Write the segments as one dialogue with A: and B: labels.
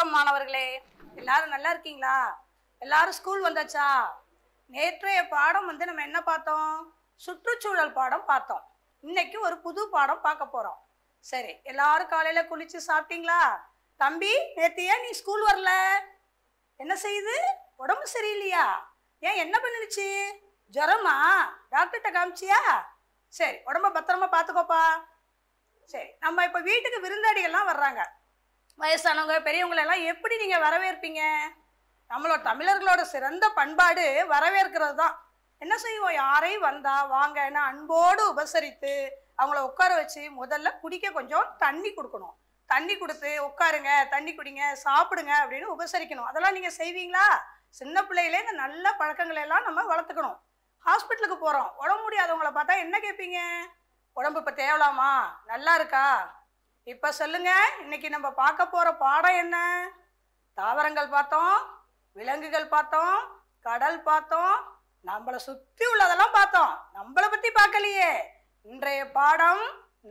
A: வணக்கம் மாணவர்களே எல்லாரும் நல்லா இருக்கீங்களா எல்லாரும் ஸ்கூல் வந்தாச்சா நேற்றைய பாடம் வந்து நம்ம என்ன பார்த்தோம் சுற்றுச்சூழல் பாடம் பார்த்தோம் இன்னைக்கு ஒரு புது பாடம் பார்க்க போகிறோம் சரி எல்லாரும் காலையில் குளிச்சு சாப்பிட்டீங்களா தம்பி நேற்று ஏன் நீ ஸ்கூல் வரல என்ன செய்யுது உடம்பு சரியில்லையா ஏன் என்ன பண்ணிடுச்சு ஜரமா டாக்டர்கிட்ட காமிச்சியா சரி உடம்ப பத்திரமா பார்த்துக்கோப்பா சரி நம்ம இப்போ வீட்டுக்கு விருந்தாடிகள்லாம் வர்றாங்க வயசானவங்க பெரியவங்களெல்லாம் எப்படி நீங்கள் வரவேற்பீங்க நம்மளோட தமிழர்களோட சிறந்த பண்பாடு வரவேற்கிறது தான் என்ன செய்வோம் யாரையும் வந்தா வாங்கன்னு அன்போடு உபசரித்து அவங்கள உட்கார வச்சு முதல்ல குடிக்க கொஞ்சம் தண்ணி கொடுக்கணும் தண்ணி கொடுத்து உட்காருங்க தண்ணி குடிங்க சாப்பிடுங்க அப்படின்னு உபசரிக்கணும் அதெல்லாம் நீங்கள் செய்வீங்களா சின்ன பிள்ளையிலே இந்த நல்ல பழக்கங்களை எல்லாம் நம்ம வளர்த்துக்கணும் ஹாஸ்பிட்டலுக்கு போகிறோம் உடம்பு முடியாதவங்கள பார்த்தா என்ன கேட்பீங்க உடம்பு இப்போ தேவலாமா நல்லா இருக்கா இப்போ சொல்லுங்க இன்னைக்கு நம்ம பார்க்க போகிற பாடம் என்ன தாவரங்கள் பார்த்தோம் விலங்குகள் பார்த்தோம் கடல் பார்த்தோம் நம்மளை சுற்றி உள்ளதெல்லாம் பார்த்தோம் நம்மளை பற்றி பார்க்கலையே இன்றைய பாடம்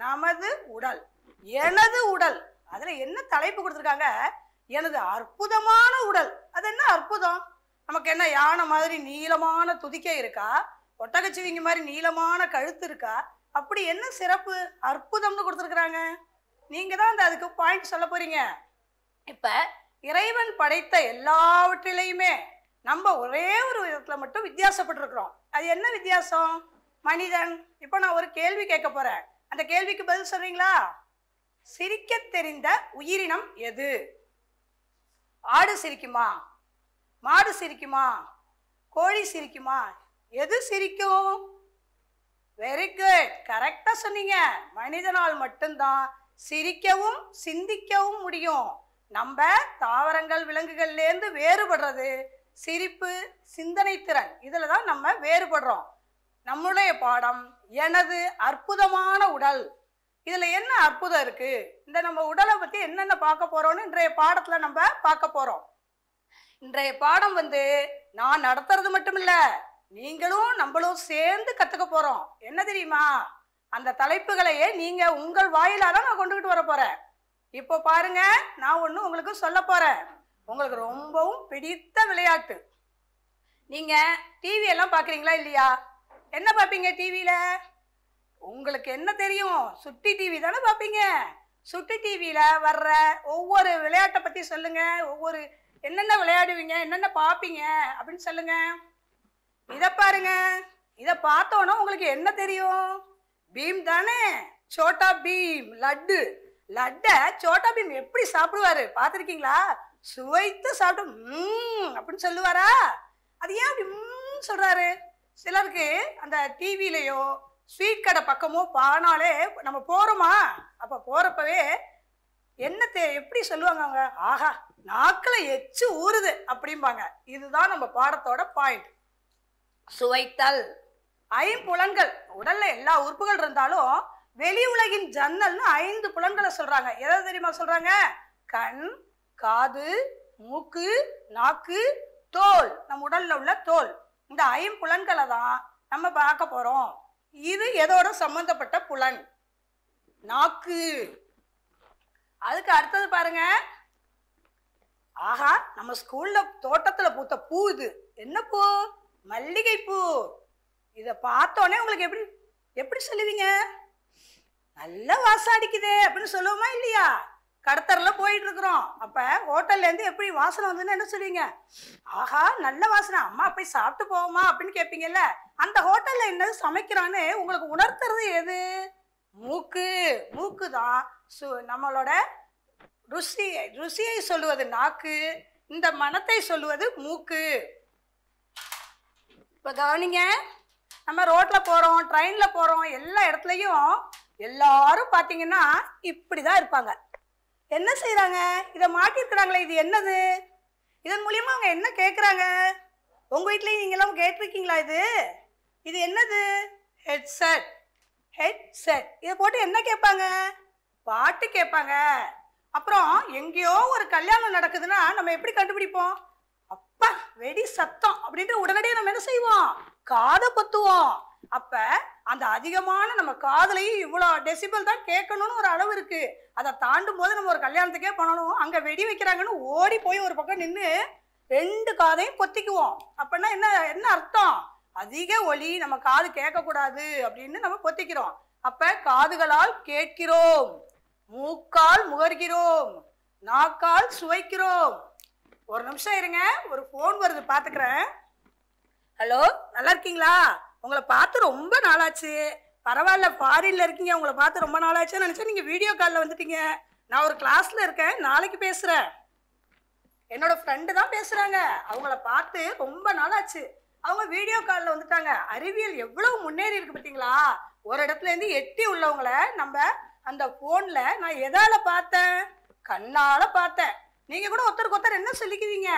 A: நமது உடல் எனது உடல் அதில் என்ன தலைப்பு கொடுத்துருக்காங்க எனது அற்புதமான உடல் அது என்ன அற்புதம் நமக்கு என்ன யானை மாதிரி நீளமான துதிக்கை இருக்கா ஒட்டகச்சிவிங்க மாதிரி நீளமான கழுத்து இருக்கா அப்படி என்ன சிறப்பு அற்புதம்னு கொடுத்துருக்குறாங்க நீங்கள் தான் அந்த அதுக்கு பாயிண்ட் சொல்ல போகிறீங்க இப்போ இறைவன் படைத்த எல்லாவற்றிலையுமே நம்ம ஒரே ஒரு விதத்தில் மட்டும் வித்தியாசப்பட்டிருக்கிறோம் அது என்ன வித்தியாசம் மனிதன் இப்போ நான் ஒரு கேள்வி கேட்க போகிறேன் அந்த கேள்விக்கு பதில் சொல்கிறீங்களா சிரிக்க தெரிந்த உயிரினம் எது ஆடு சிரிக்குமா மாடு சிரிக்குமா கோழி சிரிக்குமா எது சிரிக்கும் வெரி குட் கரெக்டாக சொன்னீங்க மனிதனால் மட்டும்தான் சிரிக்கவும் சிந்திக்கவும் முடியும் நம்ம தாவரங்கள் விலங்குகள்லேருந்து வேறுபடுறது சிரிப்பு சிந்தனை திறன் இதில் தான் நம்ம வேறுபடுறோம் நம்முடைய பாடம் எனது அற்புதமான உடல் இதில் என்ன அற்புதம் இருக்குது இந்த நம்ம உடலை பற்றி என்னென்ன பார்க்க போகிறோன்னு இன்றைய பாடத்தில் நம்ம பார்க்க போகிறோம் இன்றைய பாடம் வந்து நான் நடத்துறது மட்டும் இல்லை நீங்களும் நம்மளும் சேர்ந்து கற்றுக்க போகிறோம் என்ன தெரியுமா அந்த தலைப்புகளையே நீங்கள் உங்கள் வாயிலாக தான் நான் கொண்டுகிட்டு வர போறேன் இப்போ பாருங்க நான் ஒன்று உங்களுக்கு சொல்ல போகிறேன் உங்களுக்கு ரொம்பவும் பிடித்த விளையாட்டு நீங்கள் டிவியெல்லாம் பார்க்குறீங்களா இல்லையா என்ன பார்ப்பீங்க டிவியில் உங்களுக்கு என்ன தெரியும் சுட்டி டிவி தானே பார்ப்பீங்க சுட்டி டிவியில் வர்ற ஒவ்வொரு விளையாட்டை பற்றி சொல்லுங்கள் ஒவ்வொரு என்னென்ன விளையாடுவீங்க என்னென்ன பார்ப்பீங்க அப்படின்னு சொல்லுங்கள் இதை பாருங்க இதை பார்த்தோன்னா உங்களுக்கு என்ன தெரியும் பீம் தானே சோட்டா பீம் லட்டு லட்டை சோட்டா பீம் எப்படி சாப்பிடுவாரு பார்த்துருக்கீங்களா சுவைத்து ம் அப்படின்னு சொல்லுவாரா அது ஏன் அப்படி சொல்றாரு சிலருக்கு அந்த டிவிலையோ ஸ்வீட் கடை பக்கமோ பானாலே நம்ம போகிறோமா அப்போ போகிறப்பவே என்னத்தை எப்படி சொல்லுவாங்க அவங்க ஆஹா நாக்கில் எச்சு ஊறுது அப்படிம்பாங்க இதுதான் நம்ம பாடத்தோட பாயிண்ட் சுவைத்தல் ஐம்புலன்கள் உடல்ல எல்லா உறுப்புகள் இருந்தாலும் வெளி உலகின் ஜன்னல்னு ஐந்து புலன்களை சொல்றாங்க எதை தெரியுமா சொல்றாங்க கண் காது மூக்கு நாக்கு தோல் நம் உடல்ல உள்ள தோல் இந்த ஐம்புலன்களை தான் நம்ம பார்க்க போறோம் இது எதோட சம்பந்தப்பட்ட புலன் நாக்கு அதுக்கு அடுத்தது பாருங்க ஆஹா நம்ம ஸ்கூல்ல தோட்டத்துல பூத்த பூ இது என்ன பூ மல்லிகை பூ இதை பார்த்தோன்னே உங்களுக்கு எப்படி எப்படி சொல்லுவீங்க நல்ல வாசம் அடிக்குதே அப்படின்னு சொல்லுவோமா இல்லையா கடத்தரில் போயிட்டு இருக்கிறோம் அப்போ ஹோட்டல்லேருந்து எப்படி வாசனை வந்ததுன்னு என்ன சொல்லுவீங்க ஆஹா நல்ல வாசனை அம்மா போய் சாப்பிட்டு போவோமா அப்படின்னு கேட்பீங்கல்ல அந்த ஹோட்டலில் என்னது சமைக்கிறான்னு உங்களுக்கு உணர்த்துறது எது மூக்கு மூக்கு தான் சு நம்மளோட ருசி ருசியை சொல்லுவது நாக்கு இந்த மனத்தை சொல்லுவது மூக்கு இப்போ கவனிங்க நம்ம ரோட்டில் போகிறோம் ட்ரெயினில் போகிறோம் எல்லா இடத்துலையும் எல்லாரும் பாத்தீங்கன்னா இப்படி தான் இருப்பாங்க என்ன செய்கிறாங்க இதை மாட்டிருக்கிறாங்களே இது என்னது இதன் மூலியமா அவங்க என்ன கேட்குறாங்க உங்கள் வீட்லேயும் நீங்களாம் கேட்டிருக்கீங்களா இது இது என்னது ஹெட்செட் ஹெட்செட் இதை போட்டு என்ன கேட்பாங்க பாட்டு கேட்பாங்க அப்புறம் எங்கேயோ ஒரு கல்யாணம் நடக்குதுன்னா நம்ம எப்படி கண்டுபிடிப்போம் அப்பா வெடி சத்தம் அப்படின்ட்டு உடனடியாக நம்ம என்ன செய்வோம் காதை பத்துவோம் அப்ப அந்த அதிகமான நம்ம காதலையும் இவ்வளோ டெசிபிள் தான் கேட்கணும்னு ஒரு அளவு இருக்கு அதை தாண்டும் போது நம்ம ஒரு கல்யாணத்துக்கே பண்ணணும் அங்க வெடி வைக்கிறாங்கன்னு ஓடி போய் ஒரு பக்கம் நின்று ரெண்டு காதையும் பொத்திக்குவோம் அப்படின்னா என்ன என்ன அர்த்தம் அதிக ஒளி நம்ம காது கேட்கக்கூடாது அப்படின்னு நம்ம பொத்திக்கிறோம் அப்ப காதுகளால் கேட்கிறோம் மூக்கால் முகர்கிறோம் நாக்கால் சுவைக்கிறோம் ஒரு நிமிஷம் இருங்க ஒரு ஃபோன் வருது பார்த்துக்கிறேன் ஹலோ நல்லா இருக்கீங்களா உங்களை பார்த்து ரொம்ப நாளாச்சு பரவாயில்ல ஃபாரின்ல இருக்கீங்க உங்களை பார்த்து ரொம்ப நாளாச்சுன்னு நினச்சா நீங்கள் வீடியோ காலில் வந்துட்டீங்க நான் ஒரு கிளாஸில் இருக்கேன் நாளைக்கு பேசுகிறேன் என்னோட ஃப்ரெண்டு தான் பேசுகிறாங்க அவங்கள பார்த்து ரொம்ப நாளாச்சு அவங்க வீடியோ காலில் வந்துட்டாங்க அறிவியல் எவ்வளவு முன்னேறி இருக்கு பார்த்தீங்களா ஒரு இடத்துலேருந்து எட்டி உள்ளவங்கள நம்ம அந்த ஃபோனில் நான் எதால் பார்த்தேன் கண்ணால் பார்த்தேன் நீங்கள் கூட ஒருத்தருக்கு ஒருத்தர் என்ன சொல்லிக்குவீங்க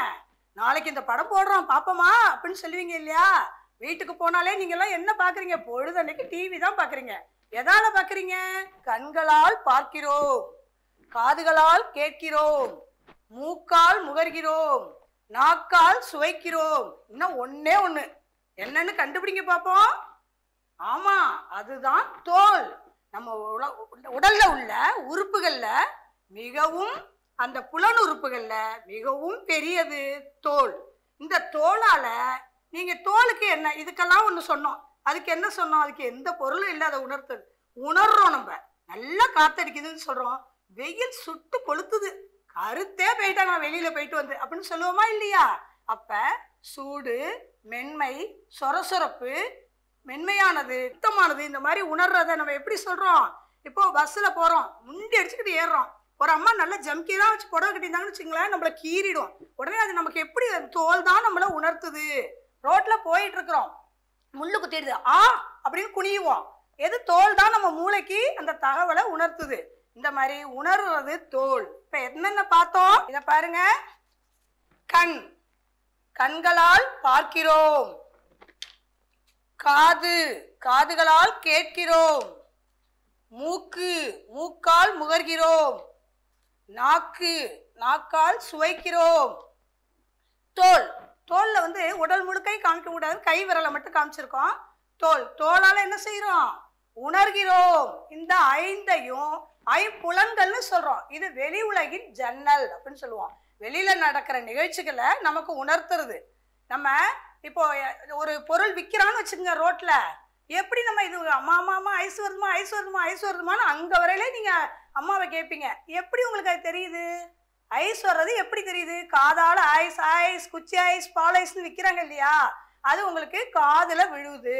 A: நாளைக்கு இந்த படம் போடுறோம் பாப்போமா அப்படின்னு சொல்லுவீங்க இல்லையா வீட்டுக்கு போனாலே நீங்கெல்லாம் என்ன பார்க்குறீங்க பொழுதன்னைக்கு டிவி தான் பார்க்குறீங்க எதால் பார்க்குறீங்க கண்களால் பார்க்கிறோம் காதுகளால் கேட்கிறோம் மூக்கால் முகர்கிறோம் நாக்கால் சுவைக்கிறோம் இன்னும் ஒன்னே ஒன்று என்னன்னு கண்டுபிடிங்க பார்ப்போம் ஆமாம் அதுதான் தோல் நம்ம உடல்ல உள்ள உறுப்புகளில் மிகவும் அந்த புலனுறுப்புகளில் மிகவும் பெரியது தோல் இந்த தோளால் நீங்கள் தோலுக்கு என்ன இதுக்கெல்லாம் ஒன்று சொன்னோம் அதுக்கு என்ன சொன்னோம் அதுக்கு எந்த பொருளும் இல்லை அதை உணர்த்துது உணர்றோம் நம்ம நல்லா காத்தடிக்குதுன்னு சொல்கிறோம் வெயில் சுட்டு கொளுத்துது கருத்தே போயிட்டா நான் வெளியில் போயிட்டு வந்து அப்படின்னு சொல்லுவோமா இல்லையா அப்போ சூடு மென்மை சொரசொரப்பு மென்மையானது சுத்தமானது இந்த மாதிரி உணர்றதை நம்ம எப்படி சொல்கிறோம் இப்போ பஸ்ஸில் போகிறோம் முண்டி அடிச்சுக்கிட்டு ஏறுறோம் ஒரு அம்மா நல்லா ஜம்கியராக வச்சு புடவை கட்டியிருந்தாங்கன்னு வச்சுங்களேன் நம்மளை கீறிடும் உடனே அது நமக்கு எப்படி தோல் தான் நம்மளை உணர்த்துது ரோட்டில் போயிட்டு இருக்கிறோம் முள்ளு குத்திடுது ஆ அப்படின்னு குனியுவோம் எது தோல் தான் நம்ம மூளைக்கு அந்த தகவலை உணர்த்துது இந்த மாதிரி உணர்றது தோல் இப்போ என்னென்ன பார்த்தோம் இதை பாருங்க கண் கண்களால் பார்க்கிறோம் காது காதுகளால் கேட்கிறோம் மூக்கு மூக்கால் முகர்கிறோம் நாக்கு நாக்கால் சுவைக்கிறோம் தோல் தோலில் வந்து உடல் முழுக்கை காமிக்க கூடாது கை விரலை மட்டும் காமிச்சிருக்கோம் தோல் தோலால் என்ன செய்கிறோம் உணர்கிறோம் இந்த ஐந்தையும் ஐம்புலன்கள்னு சொல்கிறோம் இது வெளி உலகின் ஜன்னல் அப்படின்னு சொல்லுவோம் வெளியில் நடக்கிற நிகழ்ச்சிகளை நமக்கு உணர்த்துறது நம்ம இப்போ ஒரு பொருள் விற்கிறான்னு வச்சுக்கோங்க ரோட்டில் எப்படி நம்ம இது அம்மா அம்மா அம்மா ஐஸ் வருதுமா ஐஸ் வருதுமா ஐஸ் வருதுமான்னு அங்கே வரையிலே நீங்கள் அம்மாவை கேட்பீங்க எப்படி உங்களுக்கு அது தெரியுது ஐஸ் வர்றது எப்படி தெரியுது காதால் ஐஸ் ஐஸ் குச்சி ஐஸ் பால் ஐஸ்னு விற்கிறாங்க இல்லையா அது உங்களுக்கு காதில் விழுது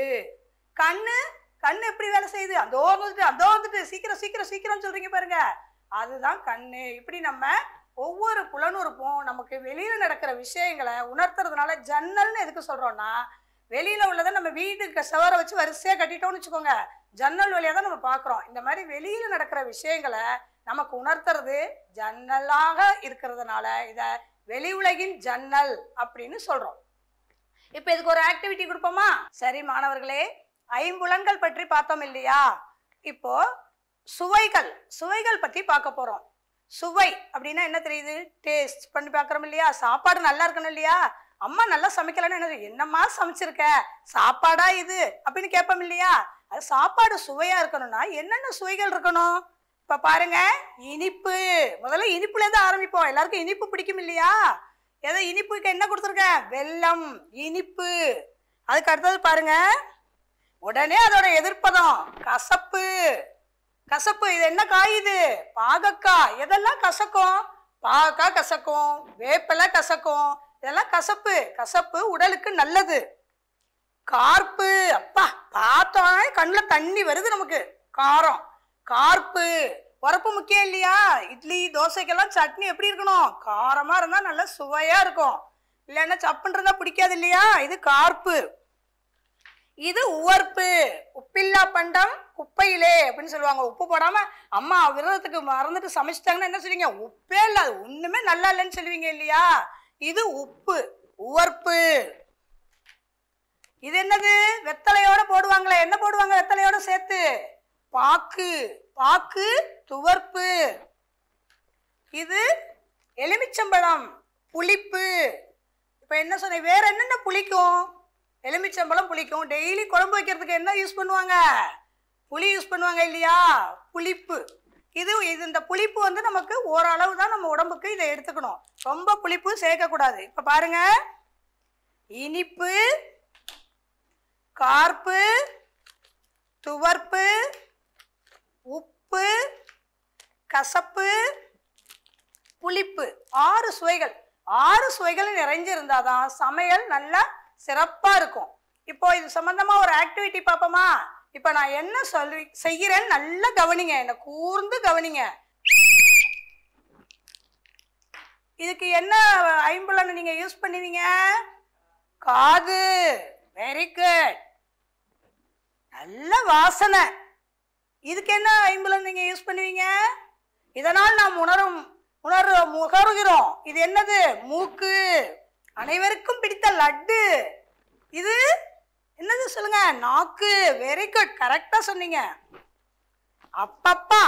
A: கண்ணு கண் எப்படி வேலை செய்யுது அதோ வந்துட்டு அதோ வந்துட்டு சீக்கிரம் சீக்கிரம் சீக்கிரம் சொல்றீங்க பாருங்க அதுதான் கண்ணு இப்படி நம்ம ஒவ்வொரு புலனுறுப்பும் நமக்கு வெளியில நடக்கிற விஷயங்களை உணர்த்துறதுனால ஜன்னல்னு எதுக்கு சொல்றோம்னா வெளியில உள்ளதை நம்ம வீட்டுக்கு செவரை வச்சு வரிசையா கட்டிட்டோம்னு வச்சுக்கோங்க ஜன்னல் வழியாக தான் நம்ம பார்க்குறோம் இந்த மாதிரி வெளியில் நடக்கிற விஷயங்களை நமக்கு உணர்த்துறது ஜன்னலாக இருக்கிறதுனால இதை வெளி உலகின் ஜன்னல் அப்படின்னு சொல்கிறோம் இப்போ இதுக்கு ஒரு ஆக்டிவிட்டி கொடுப்போமா சரி மாணவர்களே ஐம்புலன்கள் பற்றி பார்த்தோம் இல்லையா இப்போ சுவைகள் சுவைகள் பற்றி பார்க்க போகிறோம் சுவை அப்படின்னா என்ன தெரியுது டேஸ்ட் பண்ணி பார்க்குறோம் இல்லையா சாப்பாடு நல்லா இருக்கணும் இல்லையா அம்மா நல்லா சமைக்கலன்னு என்ன என்னம்மா சமைச்சிருக்க சாப்பாடா இது அப்படின்னு கேட்போம் இல்லையா அது சாப்பாடு சுவையாக இருக்கணும்னா என்னென்ன சுவைகள் இருக்கணும் இப்போ பாருங்க இனிப்பு முதல்ல இனிப்புலேருந்து ஆரம்பிப்போம் எல்லாருக்கும் இனிப்பு பிடிக்கும் இல்லையா ஏதோ இனிப்புக்கு என்ன கொடுத்துருக்கேன் வெல்லம் இனிப்பு அதுக்கு அடுத்தது பாருங்க உடனே அதோட எதிர்ப்பதம் கசப்பு கசப்பு இது என்ன காய் இது பாகக்காய் எதெல்லாம் கசக்கும் பாகக்காய் கசக்கும் வேப்பெல்லாம் கசக்கும் இதெல்லாம் கசப்பு கசப்பு உடலுக்கு நல்லது கார்ப்பு அப்பா பார்த்தோன்னே கண்ணில் தண்ணி வருது நமக்கு காரம் கார்ப்பு உரப்பு முக்கியம் இல்லையா இட்லி தோசைக்கெல்லாம் சட்னி எப்படி இருக்கணும் காரமாக இருந்தால் நல்லா சுவையாக இருக்கும் இல்லைன்னா சப்புன்னு பிடிக்காது இல்லையா இது கார்ப்பு இது உவர்ப்பு உப்பில்லா பண்டம் குப்பையிலே அப்படின்னு சொல்லுவாங்க உப்பு போடாமல் அம்மா விரதத்துக்கு மறந்துட்டு சமைச்சிட்டாங்கன்னா என்ன சொல்லுவீங்க உப்பே இல்லை அது ஒன்றுமே நல்லா இல்லைன்னு சொல்லுவீங்க இல்லையா இது உப்பு உவர்ப்பு இது என்னது வெத்தலையோட போடுவாங்களே என்ன போடுவாங்க வெத்தலையோட சேர்த்து பாக்கு பாக்கு துவர்ப்பு இது எலுமிச்சம்பழம் புளிப்பு இப்போ என்ன சொன்ன வேற என்னென்ன புளிக்கும் எலுமிச்சம்பழம் புளிக்கும் டெய்லி குழம்பு வைக்கிறதுக்கு என்ன யூஸ் பண்ணுவாங்க புளி யூஸ் பண்ணுவாங்க இல்லையா புளிப்பு இது இது இந்த புளிப்பு வந்து நமக்கு ஓரளவு தான் நம்ம உடம்புக்கு இதை எடுத்துக்கணும் ரொம்ப புளிப்பு சேர்க்கக்கூடாது இப்போ பாருங்க இனிப்பு கார்ப்பு துவர்ப்பு உப்பு கசப்பு புளிப்பு ஆறு சுவைகள் ஆறு சுவைகள் நிறைஞ்சிருந்தால் தான் சமையல் நல்லா சிறப்பாக இருக்கும் இப்போ இது சம்மந்தமாக ஒரு ஆக்டிவிட்டி பார்ப்போமா இப்போ நான் என்ன சொல்லி செய்கிறேன்னு நல்லா கவனிங்க என்னை கூர்ந்து கவனிங்க இதுக்கு என்ன ஐம்புலன்னு நீங்கள் யூஸ் பண்ணுவீங்க காது வெரி குட் நல்ல வாசனை இதுக்கு என்ன ஐம்புலன் நீங்கள் யூஸ் பண்ணுவீங்க இதனால் நாம் உணரும் உணர் முகருகிறோம் இது என்னது மூக்கு அனைவருக்கும் பிடித்த லட்டு இது என்னது சொல்லுங்க நாக்கு வெரி குட் கரெக்டாக சொன்னீங்க அப்பப்பா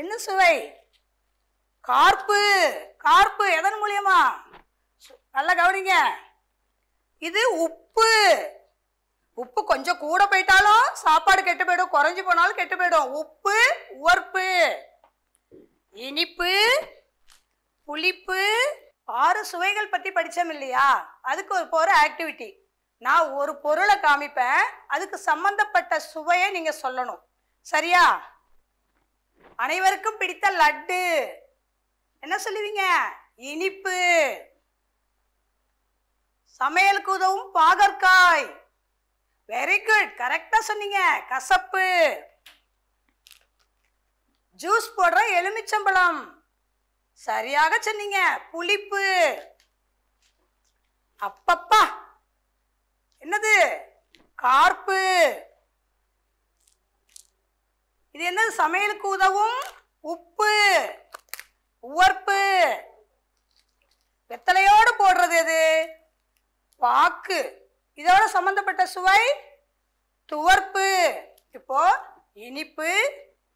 A: என்ன சுவை கார்ப்பு கார்ப்பு எதன் மூலியமா நல்லா கவனிங்க இது உப்பு உப்பு உப்பு கொஞ்சம் கூட போயிட்டாலும் சாப்பாடு கெட்டு போயிடும் குறைஞ்சி போனாலும் கெட்டு போயிடும் உப்பு உவர்ப்பு இனிப்பு புளிப்பு ஆறு சுவைகள் பற்றி படித்தோம் இல்லையா அதுக்கு ஒரு ஒரு ஆக்டிவிட்டி நான் ஒரு பொருளை காமிப்பேன் அதுக்கு சம்மந்தப்பட்ட சுவையை நீங்கள் சொல்லணும் சரியா அனைவருக்கும் பிடித்த லட்டு என்ன சொல்லுவீங்க இனிப்பு சமையலுக்கு உதவும் பாகற்காய் வெரி குட் கரெக்டா சொன்னீங்க கசப்பு ஜூஸ் போடுற எலுமிச்சம்பழம் சரியாக சொன்னீங்க புளிப்பு அப்பப்பா என்னது கார்ப்பு இது என்னது சமையலுக்கு உதவும் உப்பு உவர்ப்பு வெத்தலையோடு போடுறது எது பாக்கு இதோட சம்பந்தப்பட்ட சுவை துவர்ப்பு இப்போ இனிப்பு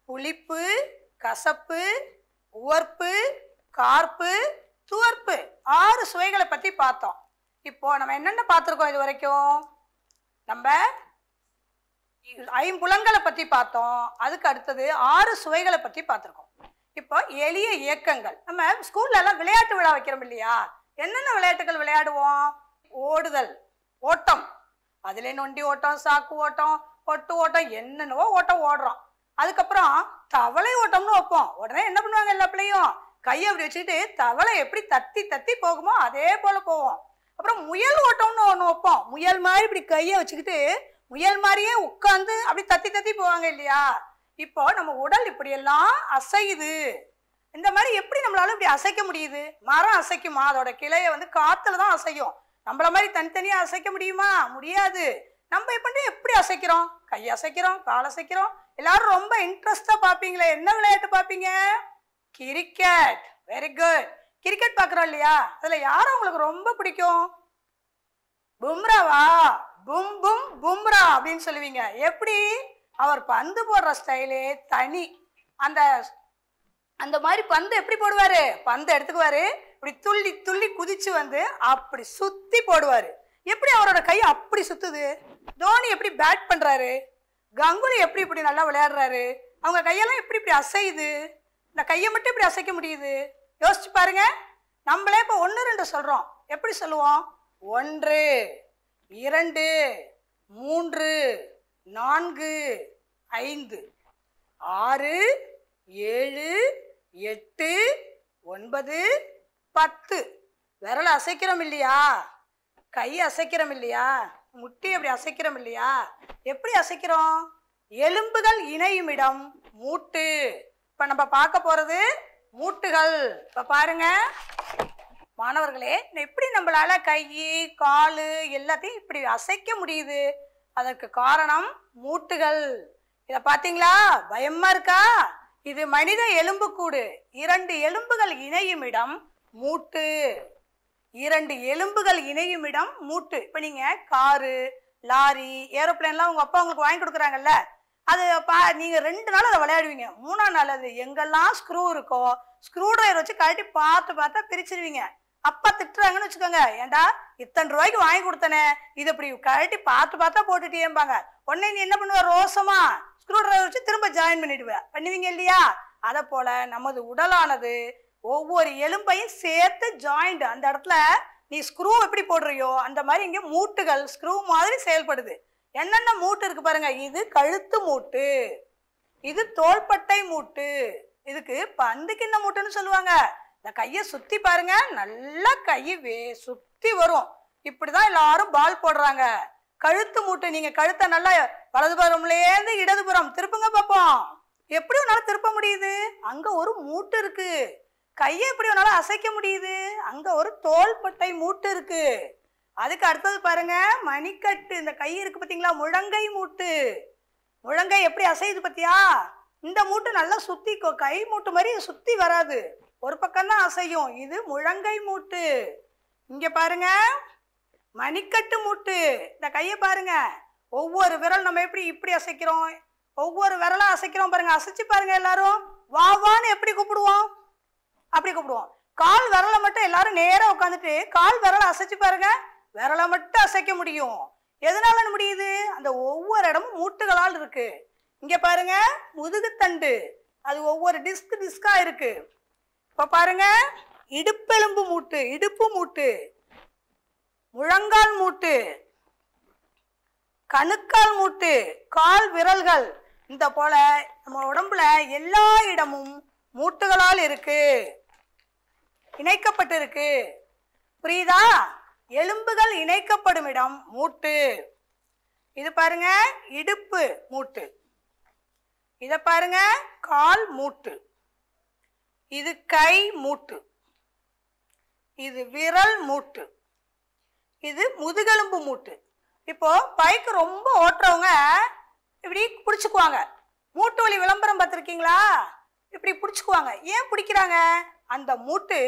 A: புளிப்பு கசப்பு உவர்ப்பு கார்ப்பு துவர்ப்பு ஆறு சுவைகளை பற்றி பார்த்தோம் இப்போ நம்ம என்னென்ன பார்த்துருக்கோம் இது வரைக்கும் நம்ம ஐம்புலங்களை பற்றி பார்த்தோம் அதுக்கு அடுத்தது ஆறு சுவைகளை பற்றி பார்த்துருக்கோம் இப்போ எளிய இயக்கங்கள் நம்ம ஸ்கூல்லலாம் விளையாட்டு விழா வைக்கிறோம் இல்லையா என்னென்ன விளையாட்டுகள் விளையாடுவோம் ஓடுதல் ஓட்டம் அதிலே நொண்டி ஓட்டம் சாக்கு ஓட்டம் பொட்டு ஓட்டம் என்னென்னவோ ஓட்டம் ஓடுறோம் அதுக்கப்புறம் தவளை ஓட்டம்னு வைப்போம் உடனே என்ன பண்ணுவாங்க எல்லா பிள்ளையும் கையை அப்படி வச்சுக்கிட்டு தவளை எப்படி தத்தி தத்தி போகுமோ அதே போல் போவோம் அப்புறம் முயல் ஓட்டம்னு ஒன்று வைப்போம் முயல் மாதிரி இப்படி கையை வச்சுக்கிட்டு முயல் மாதிரியே உட்காந்து அப்படி தத்தி தத்தி போவாங்க இல்லையா இப்போ நம்ம உடல் இப்படியெல்லாம் அசையுது இந்த மாதிரி எப்படி நம்மளால இப்படி அசைக்க முடியுது மரம் அசைக்குமா அதோட கிளையை வந்து காற்றுல தான் அசையும் நம்மள மாதிரி தனித்தனியாக அசைக்க முடியுமா முடியாது நம்ம எப்படி எப்படி அசைக்கிறோம் கை அசைக்கிறோம் கால் அசைக்கிறோம் எல்லாரும் ரொம்ப இன்ட்ரெஸ்டாக பார்ப்பீங்களே என்ன விளையாட்டு பார்ப்பீங்க கிரிக்கெட் வெரி குட் கிரிக்கெட் பார்க்குறோம் இல்லையா அதில் யாரும் உங்களுக்கு ரொம்ப பிடிக்கும் பும்ராவா பும் பும் பும்ரா அப்படின்னு சொல்லுவீங்க எப்படி அவர் பந்து போடுற ஸ்டைலே தனி அந்த அந்த மாதிரி பந்து எப்படி போடுவார் பந்து எடுத்துக்குவார் இப்படி துள்ளி துள்ளி குதிச்சு வந்து அப்படி சுத்தி போடுவாரு எப்படி அவரோட கை அப்படி சுத்துது தோனி எப்படி பேட் பண்றாரு கங்குலி எப்படி இப்படி நல்லா விளையாடுறாரு அவங்க கையெல்லாம் எப்படி இப்படி அசையுது இந்த கையை மட்டும் இப்படி அசைக்க முடியுது யோசிச்சு பாருங்க நம்மளே இப்போ ஒன்று ரெண்டு சொல்கிறோம் எப்படி சொல்லுவோம் ஒன்று இரண்டு மூன்று நான்கு ஐந்து ஆறு ஏழு எட்டு ஒன்பது பத்து விரலை அசைக்கிறோம் இல்லையா கை அசைக்கிறோம் இல்லையா முட்டி அப்படி அசைக்கிறோம் இல்லையா எப்படி அசைக்கிறோம் எலும்புகள் இணையும் இடம் மூட்டு இப்போ நம்ம பார்க்க போகிறது மூட்டுகள் இப்போ பாருங்க மாணவர்களே எப்படி நம்மளால கை கால் எல்லாத்தையும் இப்படி அசைக்க முடியுது அதற்கு காரணம் மூட்டுகள் இதை பார்த்தீங்களா பயமா இருக்கா இது மனித எலும்புக்கூடு இரண்டு எலும்புகள் இணையும் இடம் மூட்டு இரண்டு எலும்புகள் இணையும் இடம் மூட்டு இப்போ நீங்கள் காரு லாரி ஏரோப்ளேன்லாம் உங்கள் அப்பா உங்களுக்கு வாங்கி கொடுக்குறாங்கல்ல அது பா நீங்கள் ரெண்டு நாள் அதை விளையாடுவீங்க மூணாம் நாள் அது எங்கெல்லாம் ஸ்க்ரூ இருக்கோ ஸ்க்ரூ ட்ரைவர் வச்சு கழட்டி பார்த்து பார்த்தா பிரிச்சிருவீங்க அப்பா திட்டுறாங்கன்னு வச்சுக்கோங்க ஏண்டா இத்தனை ரூபாய்க்கு வாங்கி கொடுத்தனே இது இப்படி கழட்டி பார்த்து பார்த்தா போட்டுட்டேம்பாங்க உடனே நீ என்ன பண்ணுவ ரோசமா ஸ்க்ரூ ட்ரைவர் வச்சு திரும்ப ஜாயின் பண்ணிடுவேன் பண்ணுவீங்க இல்லையா அதை போல் நமது உடலானது ஒவ்வொரு எலும்பையும் சேர்த்து ஜாயிண்ட் அந்த இடத்துல நீ ஸ்க்ரூ எப்படி போடுறியோ அந்த மாதிரி இங்கே மூட்டுகள் ஸ்க்ரூ மாதிரி செயல்படுது என்னென்ன மூட்டு இருக்கு பாருங்க இது கழுத்து மூட்டு இது தோள்பட்டை மூட்டு இதுக்கு பந்து கிண்ண மூட்டுன்னு சொல்லுவாங்க இந்த கையை சுத்தி பாருங்க நல்லா கை வே சுத்தி வரும் இப்படிதான் எல்லாரும் பால் போடுறாங்க கழுத்து மூட்டு நீங்க கழுத்தை நல்லா வலதுபுறம்லேருந்து இடதுபுறம் திருப்புங்க பார்ப்போம் எப்படி உன்னால திருப்ப முடியுது அங்க ஒரு மூட்டு இருக்கு கையை எப்படி உன்னால அசைக்க முடியுது அங்க ஒரு தோள்பட்டை மூட்டு இருக்கு அதுக்கு அடுத்தது பாருங்க மணிக்கட்டு இந்த கை இருக்கு பார்த்தீங்களா முழங்கை மூட்டு முழங்கை எப்படி அசையுது பார்த்தியா இந்த மூட்டு நல்லா சுத்தி கை மூட்டு மாதிரி சுத்தி வராது ஒரு பக்கம் தான் அசையும் இது முழங்கை மூட்டு இங்க பாருங்க மணிக்கட்டு மூட்டு இந்த கையை பாருங்க ஒவ்வொரு விரல் நம்ம எப்படி இப்படி அசைக்கிறோம் ஒவ்வொரு விரலாக அசைக்கிறோம் பாருங்க அசைச்சு பாருங்க எல்லாரும் வா வான்னு எப்படி கூப்பிடுவோம் அப்படி கூப்பிடுவோம் கால் விரலை மட்டும் எல்லாரும் நேராக உட்காந்துட்டு கால் விரலை அசைச்சு பாருங்க விரலை மட்டும் அசைக்க முடியும் எதனால முடியுது அந்த ஒவ்வொரு இடமும் மூட்டுகளால் இருக்கு இங்க பாருங்க முதுகுத்தண்டு அது ஒவ்வொரு டிஸ்க் டிஸ்கா இருக்கு இப்ப பாருங்க இடுப்பெலும்பு மூட்டு இடுப்பு மூட்டு முழங்கால் மூட்டு கணுக்கால் மூட்டு கால் விரல்கள் இந்த போல நம்ம உடம்புல எல்லா இடமும் மூட்டுகளால் இருக்கு இணைக்கப்பட்டிருக்கு புரியுதா எலும்புகள் இணைக்கப்படும் இடம் மூட்டு இது பாருங்க இடுப்பு மூட்டு இதை பாருங்க கால் மூட்டு இது கை மூட்டு இது விரல் மூட்டு இது முதுகெலும்பு மூட்டு இப்போ பைக் ரொம்ப ஓட்டுறவங்க இப்படி பிடிச்சிக்குவாங்க மூட்டு வலி விளம்பரம் பார்த்துருக்கீங்களா இப்படி பிடிச்சிக்குவாங்க ஏன் பிடிக்கிறாங்க அந்த மூட்டு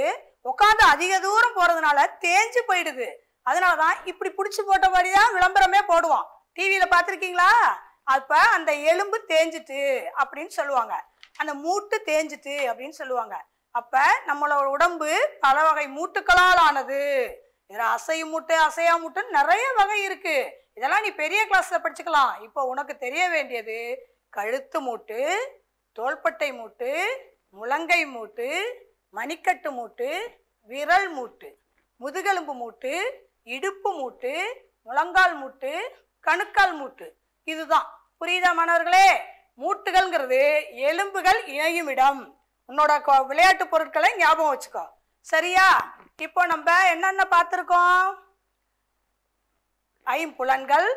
A: உட்காந்து அதிக தூரம் போகிறதுனால தேஞ்சு போயிடுது அதனால தான் இப்படி பிடிச்சி போட்ட மாதிரி தான் விளம்பரமே போடுவோம் டிவியில் பார்த்துருக்கீங்களா அப்போ அந்த எலும்பு தேஞ்சிட்டு அப்படின்னு சொல்லுவாங்க அந்த மூட்டு தேஞ்சிட்டு அப்படின்னு சொல்லுவாங்க அப்போ நம்மளோட உடம்பு பல வகை மூட்டுக்களால் ஆனது இதில் அசையும் மூட்டு அசையா மூட்டுன்னு நிறைய வகை இருக்குது இதெல்லாம் நீ பெரிய கிளாஸில் படிச்சுக்கலாம் இப்போ உனக்கு தெரிய வேண்டியது கழுத்து மூட்டு தோள்பட்டை மூட்டு முழங்கை மூட்டு மணிக்கட்டு மூட்டு விரல் மூட்டு முதுகெலும்பு மூட்டு இடுப்பு மூட்டு முழங்கால் மூட்டு கணுக்கால் மூட்டு இதுதான் புரியுதா மாணவர்களே மூட்டுகள்ங்கிறது எலும்புகள் இணையும் இடம் உன்னோட விளையாட்டு பொருட்களை ஞாபகம் வச்சுக்கோ சரியா இப்போ நம்ம என்னென்ன பார்த்துருக்கோம் ஐம்புலன்கள்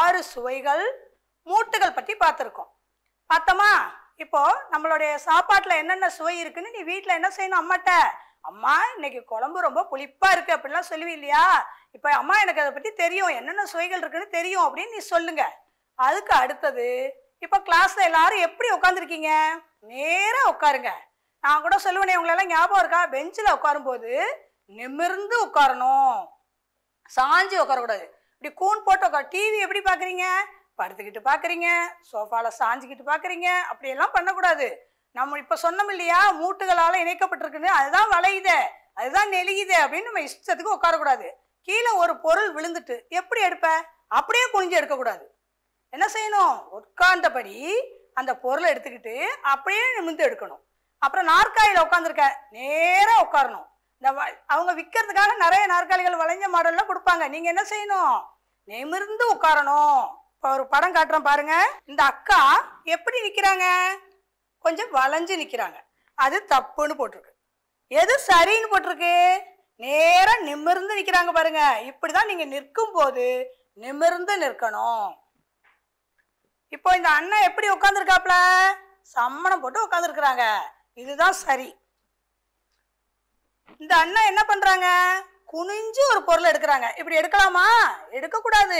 A: ஆறு சுவைகள் மூட்டுகள் பற்றி பார்த்துருக்கோம் பார்த்தோமா இப்போ நம்மளுடைய சாப்பாட்டில் என்னென்ன சுவை இருக்குன்னு நீ வீட்டில் என்ன செய்யணும் அம்மாட்ட அம்மா இன்னைக்கு குழம்பு ரொம்ப புளிப்பா இருக்கு அப்படின்லாம் சொல்லுவீ இல்லையா இப்போ அம்மா எனக்கு அதை பற்றி தெரியும் என்னென்ன சுவைகள் இருக்குன்னு தெரியும் அப்படின்னு நீ சொல்லுங்க அதுக்கு அடுத்தது இப்போ கிளாஸ்ல எல்லாரும் எப்படி உட்காந்துருக்கீங்க நேராக உட்காருங்க நான் கூட சொல்லுவேனே உங்களெல்லாம் ஞாபகம் இருக்கா பெஞ்சில் உட்காரும்போது நிமிர்ந்து உட்காரணும் சாஞ்சு உட்காரக்கூடாது இப்படி கூன் போட்டு உட்கார டிவி எப்படி பார்க்குறீங்க படுத்துக்கிட்டு பார்க்குறீங்க சோஃபாவில் சாஞ்சிக்கிட்டு பார்க்குறீங்க அப்படியெல்லாம் பண்ணக்கூடாது நம்ம இப்போ சொன்னோம் இல்லையா மூட்டுகளால் இணைக்கப்பட்டிருக்குன்னு அதுதான் வளையுத அதுதான் நெலியுத அப்படின்னு நம்ம இஷ்டத்துக்கு உட்காரக்கூடாது கீழே ஒரு பொருள் விழுந்துட்டு எப்படி எடுப்ப அப்படியே குனிஞ்சு எடுக்கக்கூடாது என்ன செய்யணும் உட்கார்ந்தபடி அந்த பொருளை எடுத்துக்கிட்டு அப்படியே நிமிந்து எடுக்கணும் அப்புறம் நாற்காலியில் உட்காந்துருக்க நேராக உட்காரணும் இந்த அவங்க விற்கிறதுக்காக நிறைய நாற்காலிகள் வளைஞ்ச மாடல்லாம் கொடுப்பாங்க நீங்கள் என்ன செய்யணும் நிமிர்ந்து உட்காரணும் ஒரு படம் காட்டுறோம் பாருங்க இந்த அக்கா எப்படி நிற்கிறாங்க கொஞ்சம் வளைஞ்சு நிற்கிறாங்க அது தப்புன்னு போட்டிருக்கு எது சரின்னு போட்டிருக்கு நேராக நிமிர்ந்து நிற்கிறாங்க பாருங்க இப்படி தான் நீங்கள் நிற்கும் போது நிமிர்ந்து நிற்கணும் இப்போ இந்த அண்ணன் எப்படி உட்காந்துருக்காப்ல சம்மணம் போட்டு உட்காந்துருக்குறாங்க இதுதான் சரி இந்த அண்ணன் என்ன பண்ணுறாங்க குனிஞ்சு ஒரு பொருள் எடுக்கிறாங்க இப்படி எடுக்கலாமா எடுக்கக்கூடாது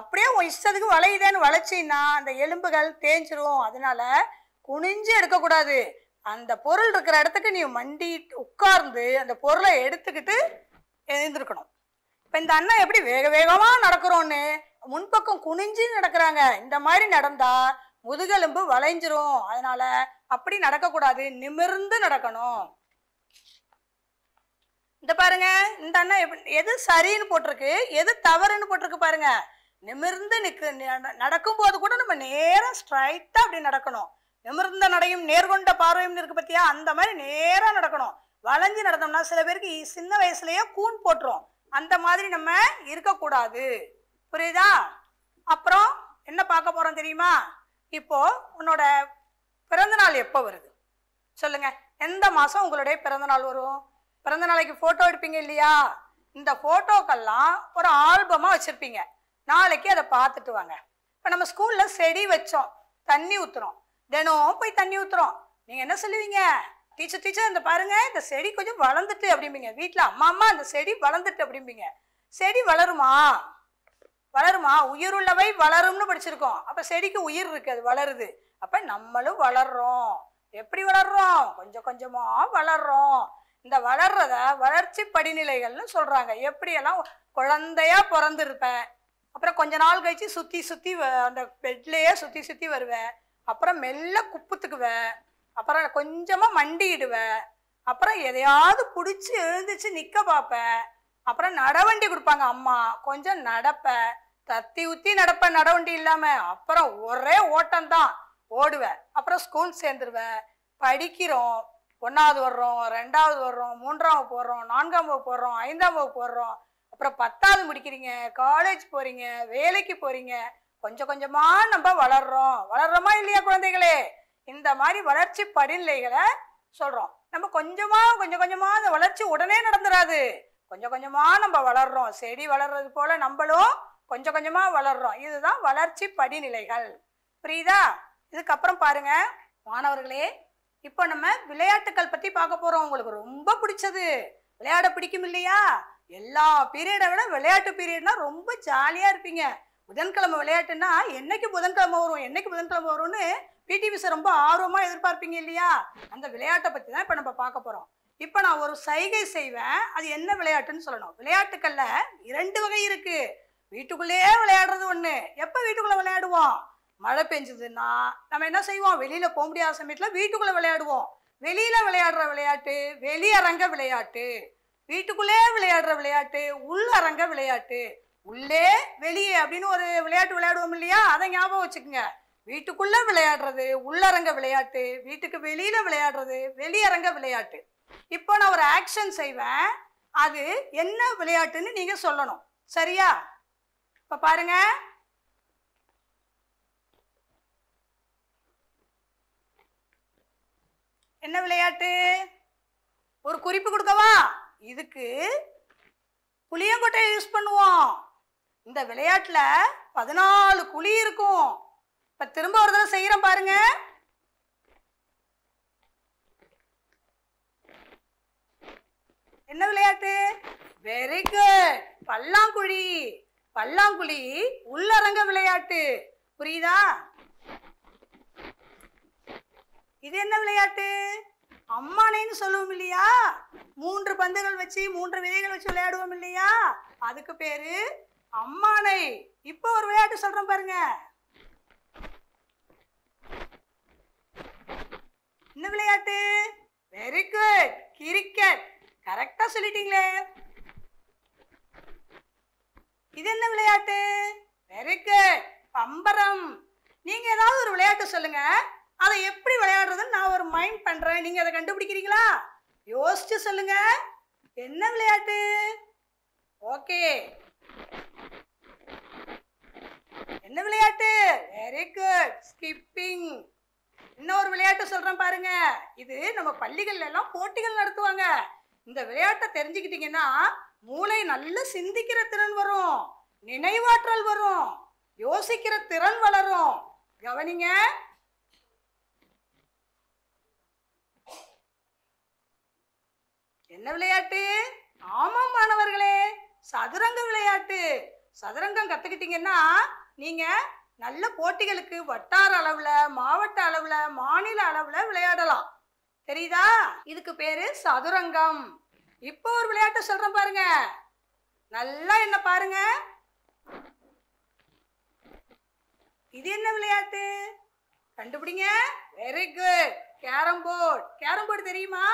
A: அப்படியே உன் இஷ்டத்துக்கு வளையுதேன்னு வளைச்சின்னா அந்த எலும்புகள் தேஞ்சிரும் அதனால குனிஞ்சு எடுக்கக்கூடாது அந்த பொருள் இருக்கிற இடத்துக்கு நீ மண்டி உட்கார்ந்து அந்த பொருளை எடுத்துக்கிட்டு எழுந்திருக்கணும் இப்போ இந்த அண்ணன் எப்படி வேக வேகமாக நடக்கிறோன்னு முன்பக்கம் குனிஞ்சு நடக்கிறாங்க இந்த மாதிரி நடந்தா முதுகெலும்பு வளைஞ்சிரும் அதனால அப்படி நடக்கக்கூடாது நிமிர்ந்து நடக்கணும் இந்த பாருங்க இந்த அண்ணன் எது சரின்னு போட்டிருக்கு எது தவறுன்னு போட்டிருக்கு பாருங்க நிமிர்ந்து நடக்கும் நடக்கும்போது கூட நம்ம நேராக ஸ்ட்ரைட்டாக அப்படி நடக்கணும் நிமிர்ந்த நடையும் நேர்கொண்ட பார்வையும் இருக்கு பார்த்தியா அந்த மாதிரி நேராக நடக்கணும் வளைஞ்சு நடந்தோம்னா சில பேருக்கு சின்ன வயசுலேயே கூன் போட்டுரும் அந்த மாதிரி நம்ம இருக்கக்கூடாது புரியுதா அப்புறம் என்ன பார்க்க போகிறோம் தெரியுமா இப்போது உன்னோட பிறந்தநாள் எப்போ வருது சொல்லுங்கள் எந்த மாதம் உங்களுடைய பிறந்தநாள் வரும் பிறந்த நாளைக்கு ஃபோட்டோ எடுப்பீங்க இல்லையா இந்த ஃபோட்டோக்கெல்லாம் ஒரு ஆல்பமாக வச்சுருப்பீங்க நாளைக்கு அதை பார்த்துட்டு வாங்க இப்போ நம்ம ஸ்கூலில் செடி வச்சோம் தண்ணி ஊற்றுறோம் தினம் போய் தண்ணி ஊற்றுறோம் நீங்கள் என்ன சொல்லுவீங்க டீச்சர் டீச்சர் இந்த பாருங்க இந்த செடி கொஞ்சம் வளர்ந்துட்டு அப்படிம்பிங்க வீட்டில் அம்மா அம்மா அந்த செடி வளர்ந்துட்டு அப்படிம்பீங்க செடி வளருமா வளருமா உயிருள்ளவை வளரும்னு படிச்சிருக்கோம் அப்போ செடிக்கு உயிர் இருக்கு அது வளருது அப்போ நம்மளும் வளர்றோம் எப்படி வளர்றோம் கொஞ்சம் கொஞ்சமாக வளர்றோம் இந்த வளர்றத வளர்ச்சி படிநிலைகள்னு சொல்கிறாங்க எப்படியெல்லாம் குழந்தையா பிறந்திருப்பேன் அப்புறம் கொஞ்ச நாள் கழித்து சுற்றி சுற்றி அந்த பெட்லேயே சுற்றி சுற்றி வருவேன் அப்புறம் மெல்ல குப்புத்துக்குவேன் அப்புறம் கொஞ்சமாக மண்டிடுவேன் அப்புறம் எதையாவது பிடிச்சி எழுந்துச்சு நிற்க பார்ப்பேன் அப்புறம் நடவண்டி கொடுப்பாங்க அம்மா கொஞ்சம் நடப்பேன் தத்தி உத்தி நடப்பேன் நடவண்டி இல்லாமல் அப்புறம் ஒரே ஓட்டம்தான் ஓடுவேன் அப்புறம் ஸ்கூல் சேர்ந்துருவேன் படிக்கிறோம் ஒன்றாவது வர்றோம் ரெண்டாவது வர்றோம் மூன்றாம் வகுப்பு வர்றோம் நான்காம் வகுப்பு வர்றோம் ஐந்தாம் வகுப்பு வர்றோம் அப்புறம் பத்தாவது முடிக்கிறீங்க காலேஜ் போறீங்க வேலைக்கு போறீங்க கொஞ்சம் கொஞ்சமா நம்ம வளர்றோம் வளர்றோமா இல்லையா குழந்தைகளே இந்த மாதிரி வளர்ச்சி படிநிலைகளை சொல்றோம் நம்ம கொஞ்சமா கொஞ்சம் கொஞ்சமா அந்த வளர்ச்சி உடனே நடந்துராது கொஞ்சம் கொஞ்சமா நம்ம வளர்றோம் செடி வளர்றது போல நம்மளும் கொஞ்சம் கொஞ்சமா வளர்றோம் இதுதான் வளர்ச்சி படிநிலைகள் புரியுதா இதுக்கப்புறம் பாருங்க மாணவர்களே இப்போ நம்ம விளையாட்டுக்கள் பற்றி பார்க்க போகிறோம் உங்களுக்கு ரொம்ப பிடிச்சது விளையாட பிடிக்கும் இல்லையா எல்லா பீரியடை விட விளையாட்டு பீரியட்னா ரொம்ப ஜாலியாக இருப்பீங்க புதன்கிழமை விளையாட்டுன்னா என்னைக்கு புதன்கிழமை வரும் என்னைக்கு புதன்கிழமை வரும்னு பிடி மிஸ்ஸை ரொம்ப ஆர்வமாக எதிர்பார்ப்பீங்க இல்லையா அந்த விளையாட்டை பற்றி தான் இப்போ நம்ம பார்க்க போகிறோம் இப்போ நான் ஒரு சைகை செய்வேன் அது என்ன விளையாட்டுன்னு சொல்லணும் விளையாட்டுக்களில் இரண்டு வகை இருக்குது வீட்டுக்குள்ளேயே விளையாடுறது ஒன்று எப்போ வீட்டுக்குள்ளே விளையாடுவோம் மழை பெஞ்சதுன்னா நம்ம என்ன செய்வோம் வெளியில் போக முடியாத சமயத்தில் வீட்டுக்குள்ளே விளையாடுவோம் வெளியில் விளையாடுற விளையாட்டு வெளியரங்க விளையாட்டு வீட்டுக்குள்ளே விளையாடுற விளையாட்டு உள்ளரங்க விளையாட்டு உள்ளே வெளியே அப்படின்னு ஒரு விளையாட்டு விளையாடுவோம் இல்லையா அதை ஞாபகம் வச்சுக்கோங்க வீட்டுக்குள்ளே விளையாடுறது உள்ளரங்க விளையாட்டு வீட்டுக்கு வெளியில் விளையாடுறது வெளியரங்க விளையாட்டு இப்போ நான் ஒரு ஆக்ஷன் செய்வேன் அது என்ன விளையாட்டுன்னு நீங்கள் சொல்லணும் சரியா இப்போ பாருங்க என்ன விளையாட்டு ஒரு குறிப்பு கொடுக்கவா இதுக்கு புளியங்கொட்டையை யூஸ் பண்ணுவோம் இந்த விளையாட்டில் பதினாலு குழி இருக்கும் இப்போ திரும்ப ஒரு தடவை செய்கிறேன் பாருங்க என்ன விளையாட்டு வெரி குட் பல்லாங்குழி பல்லாங்குழி உள்ளரங்க விளையாட்டு புரியுதா இது என்ன விளையாட்டு அம்மானைன்னு சொல்லுவோம் இல்லையா மூன்று பந்துகள் வச்சு மூன்று விதைகள் வச்சு விளையாடுவோம் இல்லையா அதுக்கு பேரு அம்மானை இப்போ ஒரு விளையாட்டு சொல்றேன் பாருங்க என்ன விளையாட்டு வெரி குட் கிரிக்கெட் கரெக்டா சொல்லிட்டீங்களே இது என்ன விளையாட்டு வெரி குட் பம்பரம் நீங்க ஏதாவது ஒரு விளையாட்டு சொல்லுங்க அதை எப்படி விளையாடுறதுன்னு நான் ஒரு மைண்ட் பண்ணுறேன் நீங்கள் அதை கண்டுபிடிக்கிறீங்களா யோசிச்சு சொல்லுங்க என்ன விளையாட்டு ஓகே என்ன விளையாட்டு வெரி குட் ஸ்கிப்பிங் இன்னொரு விளையாட்டு சொல்கிறேன் பாருங்க இது நம்ம பள்ளிகள்ல எல்லாம் போட்டிகள் நடத்துவாங்க இந்த விளையாட்டை தெரிஞ்சுக்கிட்டீங்கன்னா மூளை நல்லா சிந்திக்கிற திறன் வரும் நினைவாற்றல் வரும் யோசிக்கிற திறன் வளரும் கவனிங்க என்ன விளையாட்டு ஆமாம் மாணவர்களே சதுரங்க விளையாட்டு சதுரங்கம் கத்துக்கிட்டீங்கன்னா நீங்கள் நல்ல போட்டிகளுக்கு வட்டார அளவில் மாவட்ட அளவில் மாநில அளவில் விளையாடலாம் தெரியுதா இதுக்கு பேர் சதுரங்கம் இப்போ ஒரு விளையாட்டை சொல்கிறேன் பாருங்க நல்லா என்ன பாருங்க இது என்ன விளையாட்டு கண்டுபிடிங்க very good carrom board carrom board தெரியுமா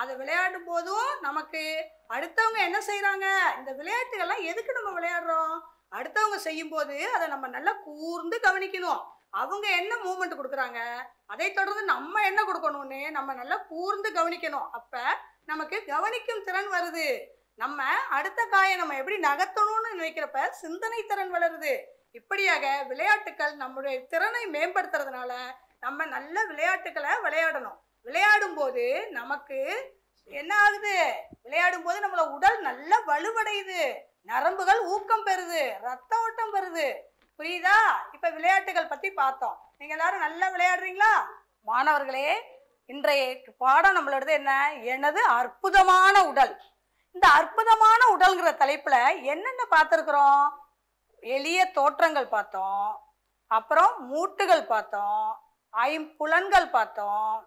A: அதை விளையாடும் போதும் நமக்கு அடுத்தவங்க என்ன செய்கிறாங்க இந்த விளையாட்டுகள்லாம் எதுக்கு நம்ம விளையாடுறோம் அடுத்தவங்க செய்யும்போது அதை நம்ம நல்லா கூர்ந்து கவனிக்கணும் அவங்க என்ன மூமெண்ட் கொடுக்குறாங்க அதை தொடர்ந்து நம்ம என்ன கொடுக்கணும்னு நம்ம நல்லா கூர்ந்து கவனிக்கணும் அப்போ நமக்கு கவனிக்கும் திறன் வருது நம்ம அடுத்த காயை நம்ம எப்படி நகர்த்தணும்னு நினைக்கிறப்ப சிந்தனை திறன் வளருது இப்படியாக விளையாட்டுகள் நம்முடைய திறனை மேம்படுத்துறதுனால நம்ம நல்ல விளையாட்டுகளை விளையாடணும் விளையாடும் போது நமக்கு என்ன ஆகுது விளையாடும் போது நம்மளோட உடல் நல்லா வலுவடையுது நரம்புகள் ஊக்கம் பெறுது ரத்த ஓட்டம் பெறுது புரியுதா இப்ப விளையாட்டுகள் பத்தி பார்த்தோம் நீங்க எல்லாரும் நல்லா விளையாடுறீங்களா மாணவர்களே இன்றைய பாடம் நம்மளோடது என்ன எனது அற்புதமான உடல் இந்த அற்புதமான உடல்ங்கிற தலைப்புல என்னென்ன பார்த்துருக்குறோம் எளிய தோற்றங்கள் பார்த்தோம் அப்புறம் மூட்டுகள் பார்த்தோம் ஐம்புலன்கள் பார்த்தோம்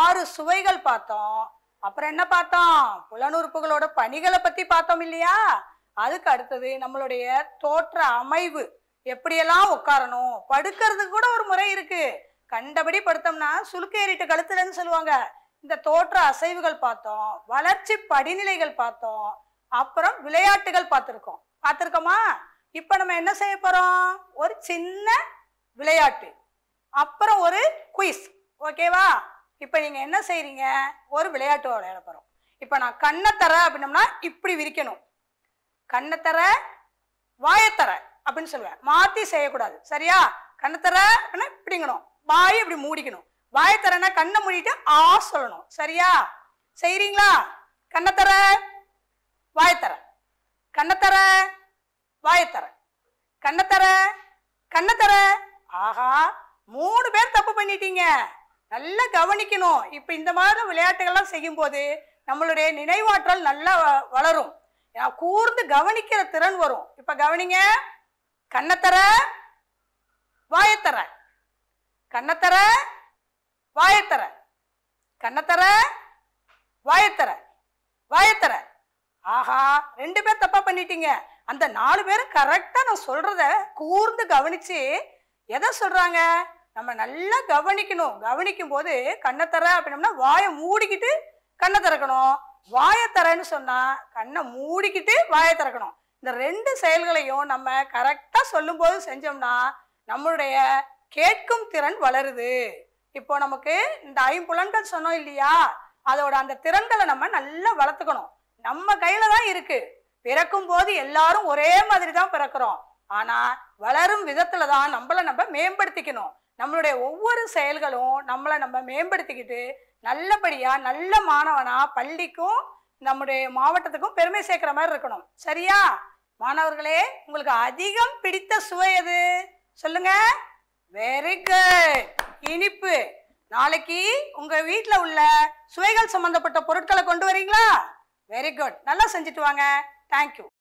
A: ஆறு சுவைகள் பார்த்தோம் அப்புறம் என்ன பார்த்தோம் புலனுறுப்புகளோட பணிகளை பற்றி பார்த்தோம் இல்லையா அதுக்கு அடுத்தது நம்மளுடைய தோற்ற அமைவு எப்படியெல்லாம் உட்காரணும் படுக்கிறதுக்கு கூட ஒரு முறை இருக்கு கண்டபடி படுத்தோம்னா சுலுக்கேறிட்டு கழுத்துலன்னு சொல்லுவாங்க இந்த தோற்ற அசைவுகள் பார்த்தோம் வளர்ச்சி படிநிலைகள் பார்த்தோம் அப்புறம் விளையாட்டுகள் பார்த்துருக்கோம் பார்த்துருக்கோமா இப்போ நம்ம என்ன செய்ய போகிறோம் ஒரு சின்ன விளையாட்டு அப்புறம் ஒரு குயிஸ் ஓகேவா இப்போ நீங்கள் என்ன செய்கிறீங்க ஒரு விளையாட்டு விளையாட போகிறோம் இப்போ நான் கண்ணை தர அப்படின்னம்னா இப்படி விரிக்கணும் கண்ணை தர வாயத்தர அப்படின்னு சொல்லுவேன் மாற்றி செய்யக்கூடாது சரியா கண்ணை தர அப்படின்னா இப்படிங்கணும் வாயை இப்படி மூடிக்கணும் வாயத்தரன்னா கண்ணை மூடிட்டு ஆ சொல்லணும் சரியா செய்கிறீங்களா கண்ணை தர வாயத்தர கண்ணை தர வாயத்தர கண்ணை தர கண்ணை தர ஆஹா மூணு பேர் தப்பு பண்ணிட்டீங்க நல்லா கவனிக்கணும் இப்போ இந்த மாதிரி விளையாட்டுகள்லாம் செய்யும்போது நம்மளுடைய நினைவாற்றல் நல்லா வளரும் கூர்ந்து கவனிக்கிற திறன் வரும் இப்போ கவனிங்க கண்ணத்தர வாயத்தர கண்ணத்தர வாயத்தர கண்ணத்தர வாயத்தர வாயத்தர ஆஹா ரெண்டு பேர் தப்பா பண்ணிட்டீங்க அந்த நாலு பேரும் கரெக்டாக நான் சொல்கிறத கூர்ந்து கவனித்து எதை சொல்கிறாங்க நம்ம நல்லா கவனிக்கணும் கவனிக்கும் போது கண்ணை தர அப்படின்னம்னா வாயை மூடிக்கிட்டு கண்ணை திறக்கணும் வாயை தரேன்னு சொன்னால் கண்ணை மூடிக்கிட்டு வாயை திறக்கணும் இந்த ரெண்டு செயல்களையும் நம்ம கரெக்டாக சொல்லும்போது செஞ்சோம்னா நம்மளுடைய கேட்கும் திறன் வளருது இப்போ நமக்கு இந்த ஐம்புலன்கள் சொன்னோம் இல்லையா அதோட அந்த திறன்களை நம்ம நல்லா வளர்த்துக்கணும் நம்ம கையில தான் இருக்கு பிறக்கும் போது எல்லாரும் ஒரே மாதிரி தான் பிறக்கிறோம் ஆனா வளரும் விதத்துல தான் நம்மளை நம்ம மேம்படுத்திக்கணும் நம்மளுடைய ஒவ்வொரு செயல்களும் நம்மளை நம்ம மேம்படுத்திக்கிட்டு நல்லபடியாக நல்ல மாணவனாக பள்ளிக்கும் நம்முடைய மாவட்டத்துக்கும் பெருமை சேர்க்குற மாதிரி இருக்கணும் சரியா மாணவர்களே உங்களுக்கு அதிகம் பிடித்த சுவை எது சொல்லுங்க வெரி குட் இனிப்பு நாளைக்கு உங்க வீட்டில் உள்ள சுவைகள் சம்பந்தப்பட்ட பொருட்களை கொண்டு வரீங்களா வெரி குட் நல்லா செஞ்சுட்டு வாங்க தேங்க்யூ